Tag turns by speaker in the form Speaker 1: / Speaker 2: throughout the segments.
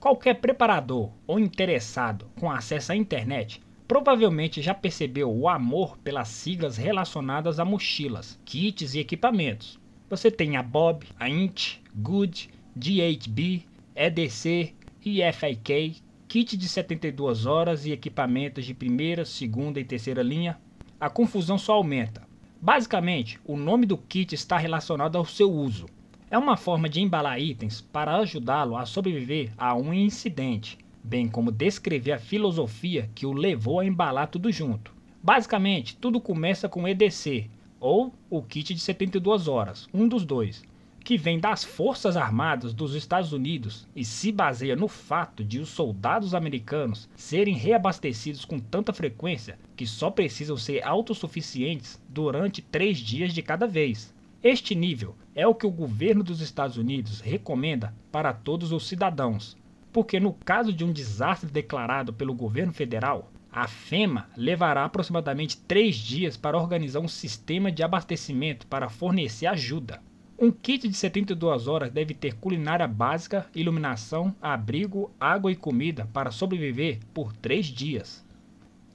Speaker 1: Qualquer preparador ou interessado com acesso à internet provavelmente já percebeu o amor pelas siglas relacionadas a mochilas, kits e equipamentos. Você tem a Bob, a Int, Good, DHB, EDC e FIK, kit de 72 horas e equipamentos de primeira, segunda e terceira linha. A confusão só aumenta. Basicamente, o nome do kit está relacionado ao seu uso. É uma forma de embalar itens para ajudá-lo a sobreviver a um incidente, bem como descrever a filosofia que o levou a embalar tudo junto. Basicamente, tudo começa com EDC, ou o Kit de 72 Horas, um dos dois, que vem das Forças Armadas dos Estados Unidos e se baseia no fato de os soldados americanos serem reabastecidos com tanta frequência que só precisam ser autossuficientes durante três dias de cada vez. Este nível é o que o governo dos Estados Unidos recomenda para todos os cidadãos, porque no caso de um desastre declarado pelo governo federal, a FEMA levará aproximadamente três dias para organizar um sistema de abastecimento para fornecer ajuda. Um kit de 72 horas deve ter culinária básica, iluminação, abrigo, água e comida para sobreviver por três dias.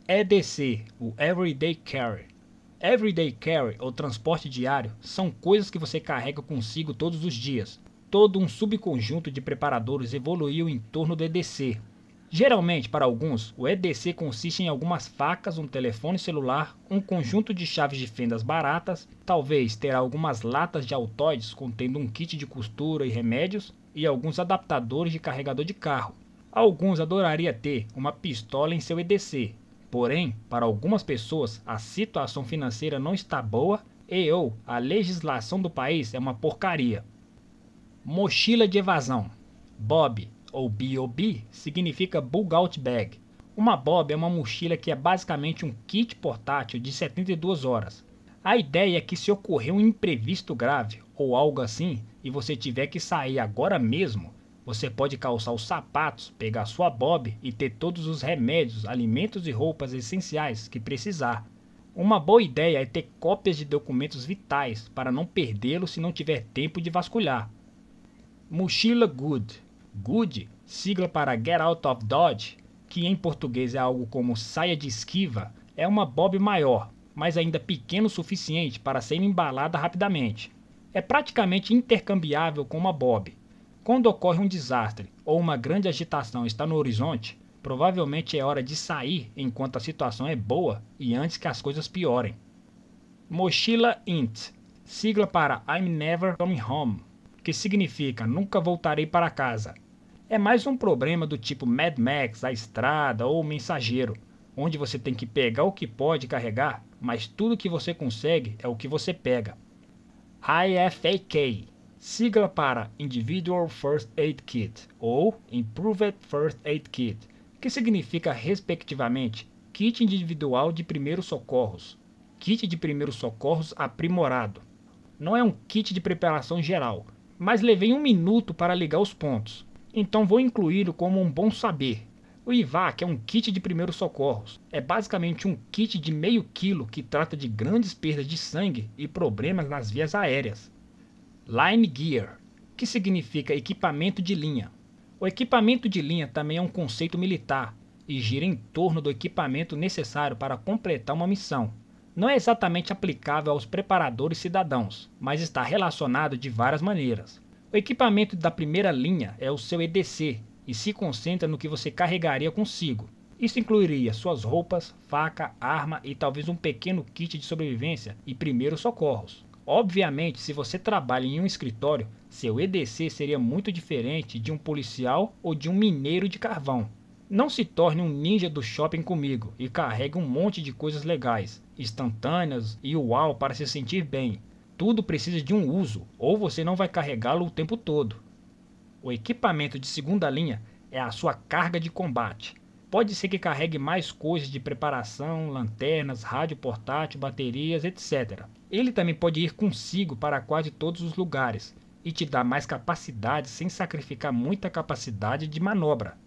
Speaker 1: EDC, é o Everyday Carry. Everyday carry ou transporte diário são coisas que você carrega consigo todos os dias. Todo um subconjunto de preparadores evoluiu em torno do EDC. Geralmente, para alguns, o EDC consiste em algumas facas, um telefone celular, um conjunto de chaves de fendas baratas, talvez ter algumas latas de altoides contendo um kit de costura e remédios e alguns adaptadores de carregador de carro. Alguns adoraria ter uma pistola em seu EDC, Porém, para algumas pessoas, a situação financeira não está boa e ou a legislação do país é uma porcaria. Mochila de evasão. Bob ou BOB significa Bug Out Bag. Uma Bob é uma mochila que é basicamente um kit portátil de 72 horas. A ideia é que se ocorrer um imprevisto grave ou algo assim e você tiver que sair agora mesmo, você pode calçar os sapatos, pegar sua bob e ter todos os remédios, alimentos e roupas essenciais que precisar. Uma boa ideia é ter cópias de documentos vitais para não perdê-los se não tiver tempo de vasculhar. Mochila Good. Good, sigla para Get Out of Dodge, que em português é algo como saia de esquiva, é uma bob maior, mas ainda pequeno o suficiente para ser embalada rapidamente. É praticamente intercambiável com uma bob quando ocorre um desastre ou uma grande agitação está no horizonte, provavelmente é hora de sair enquanto a situação é boa e antes que as coisas piorem. Mochila INT, sigla para I'm Never Coming Home, que significa Nunca Voltarei para Casa. É mais um problema do tipo Mad Max, A Estrada ou Mensageiro, onde você tem que pegar o que pode carregar, mas tudo que você consegue é o que você pega. IFAK sigla para Individual First Aid Kit ou Improved First Aid Kit, que significa, respectivamente, Kit Individual de Primeiros Socorros, Kit de Primeiros Socorros Aprimorado. Não é um kit de preparação geral, mas levei um minuto para ligar os pontos, então vou incluí-lo como um bom saber. O IVAC é um kit de primeiros socorros. É basicamente um kit de meio quilo que trata de grandes perdas de sangue e problemas nas vias aéreas. Line Gear, que significa equipamento de linha. O equipamento de linha também é um conceito militar e gira em torno do equipamento necessário para completar uma missão. Não é exatamente aplicável aos preparadores cidadãos, mas está relacionado de várias maneiras. O equipamento da primeira linha é o seu EDC e se concentra no que você carregaria consigo. Isso incluiria suas roupas, faca, arma e talvez um pequeno kit de sobrevivência e primeiros socorros. Obviamente, se você trabalha em um escritório, seu EDC seria muito diferente de um policial ou de um mineiro de carvão. Não se torne um ninja do shopping comigo e carregue um monte de coisas legais, instantâneas e uau para se sentir bem. Tudo precisa de um uso, ou você não vai carregá-lo o tempo todo. O equipamento de segunda linha é a sua carga de combate. Pode ser que carregue mais coisas de preparação, lanternas, rádio portátil, baterias, etc ele também pode ir consigo para quase todos os lugares e te dá mais capacidade sem sacrificar muita capacidade de manobra.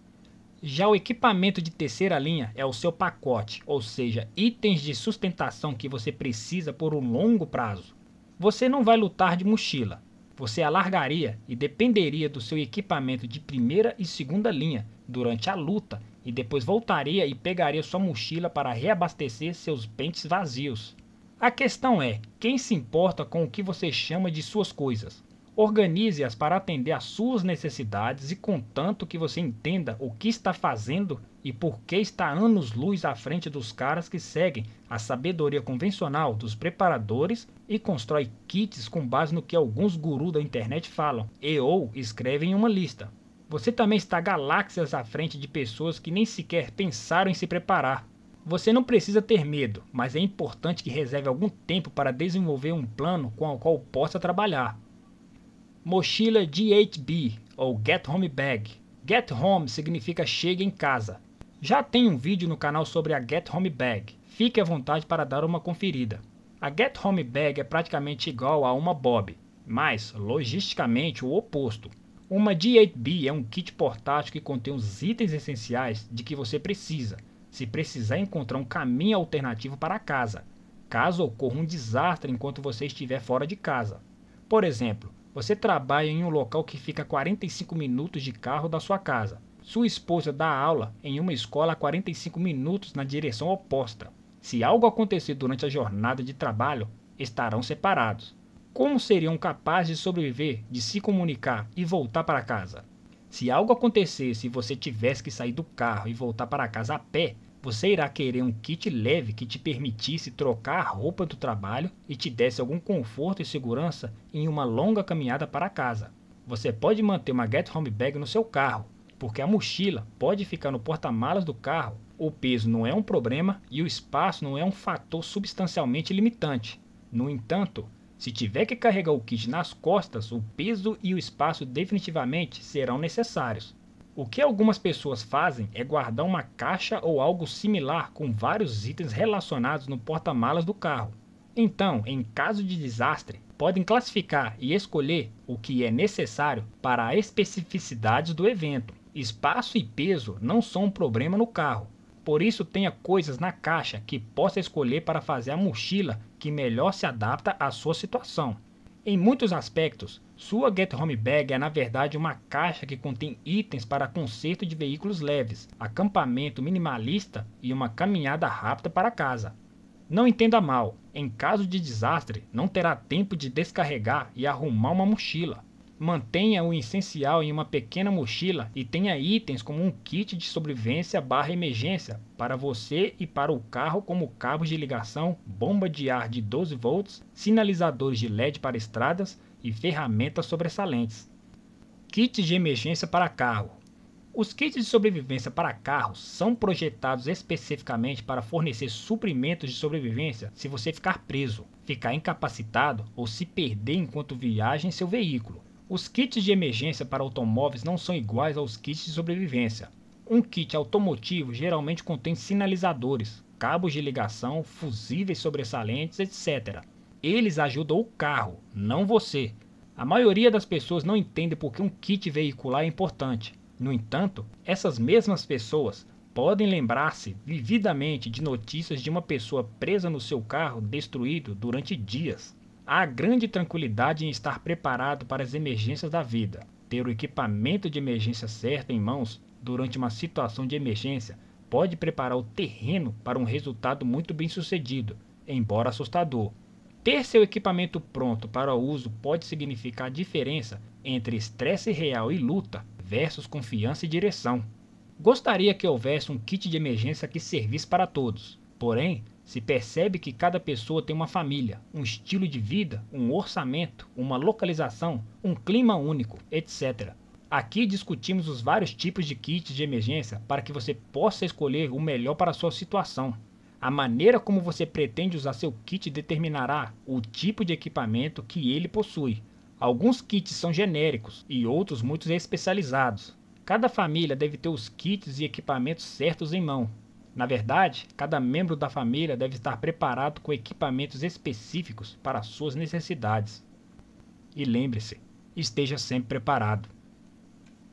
Speaker 1: Já o equipamento de terceira linha é o seu pacote, ou seja, itens de sustentação que você precisa por um longo prazo. Você não vai lutar de mochila. Você alargaria e dependeria do seu equipamento de primeira e segunda linha durante a luta e depois voltaria e pegaria sua mochila para reabastecer seus pentes vazios. A questão é: quem se importa com o que você chama de suas coisas? Organize-as para atender às suas necessidades e contanto que você entenda o que está fazendo e por que está anos-luz à frente dos caras que seguem a sabedoria convencional dos preparadores e constrói kits com base no que alguns gurus da internet falam e ou escrevem em uma lista. Você também está galáxias à frente de pessoas que nem sequer pensaram em se preparar você não precisa ter medo, mas é importante que reserve algum tempo para desenvolver um plano com o qual possa trabalhar. Mochila D8B ou Get Home Bag. Get Home significa chegue em casa. Já tem um vídeo no canal sobre a Get Home Bag. Fique à vontade para dar uma conferida. A Get Home Bag é praticamente igual a uma Bob, mas logisticamente o oposto. Uma D8B é um kit portátil que contém os itens essenciais de que você precisa, se precisar encontrar um caminho alternativo para casa, caso ocorra um desastre enquanto você estiver fora de casa. Por exemplo, você trabalha em um local que fica 45 minutos de carro da sua casa. Sua esposa dá aula em uma escola a 45 minutos na direção oposta. Se algo acontecer durante a jornada de trabalho, estarão separados. Como seriam capazes de sobreviver, de se comunicar e voltar para casa? Se algo acontecesse e você tivesse que sair do carro e voltar para casa a pé, você irá querer um kit leve que te permitisse trocar a roupa do trabalho e te desse algum conforto e segurança em uma longa caminhada para casa. Você pode manter uma Get Home Bag no seu carro, porque a mochila pode ficar no porta-malas do carro. O peso não é um problema e o espaço não é um fator substancialmente limitante. No entanto, se tiver que carregar o kit nas costas, o peso e o espaço definitivamente serão necessários. O que algumas pessoas fazem é guardar uma caixa ou algo similar com vários itens relacionados no porta-malas do carro. Então, em caso de desastre, podem classificar e escolher o que é necessário para a especificidade do evento. Espaço e peso não são um problema no carro. Por isso, tenha coisas na caixa que possa escolher para fazer a mochila que melhor se adapta à sua situação. Em muitos aspectos, sua Get Home Bag é na verdade uma caixa que contém itens para conserto de veículos leves, acampamento minimalista e uma caminhada rápida para casa. Não entenda mal, em caso de desastre, não terá tempo de descarregar e arrumar uma mochila. Mantenha o essencial em uma pequena mochila e tenha itens como um kit de sobrevivência barra emergência para você e para o carro, como cabos de ligação, bomba de ar de 12 volts, sinalizadores de LED para estradas e ferramentas sobressalentes. Kits de emergência para carro. Os kits de sobrevivência para carros são projetados especificamente para fornecer suprimentos de sobrevivência se você ficar preso, ficar incapacitado ou se perder enquanto viaja em seu veículo. Os kits de emergência para automóveis não são iguais aos kits de sobrevivência. Um kit automotivo geralmente contém sinalizadores, cabos de ligação, fusíveis sobressalentes, etc. Eles ajudam o carro, não você. A maioria das pessoas não entende por que um kit veicular é importante. No entanto, essas mesmas pessoas podem lembrar-se vividamente de notícias de uma pessoa presa no seu carro destruído durante dias. Há grande tranquilidade em estar preparado para as emergências da vida. Ter o equipamento de emergência certo em mãos durante uma situação de emergência pode preparar o terreno para um resultado muito bem sucedido, embora assustador. Ter seu equipamento pronto para o uso pode significar a diferença entre estresse real e luta versus confiança e direção. Gostaria que houvesse um kit de emergência que servisse para todos, porém, se percebe que cada pessoa tem uma família, um estilo de vida, um orçamento, uma localização, um clima único, etc. Aqui discutimos os vários tipos de kits de emergência para que você possa escolher o melhor para a sua situação. A maneira como você pretende usar seu kit determinará o tipo de equipamento que ele possui. Alguns kits são genéricos e outros muito especializados. Cada família deve ter os kits e equipamentos certos em mão, na verdade, cada membro da família deve estar preparado com equipamentos específicos para suas necessidades. E lembre-se, esteja sempre preparado.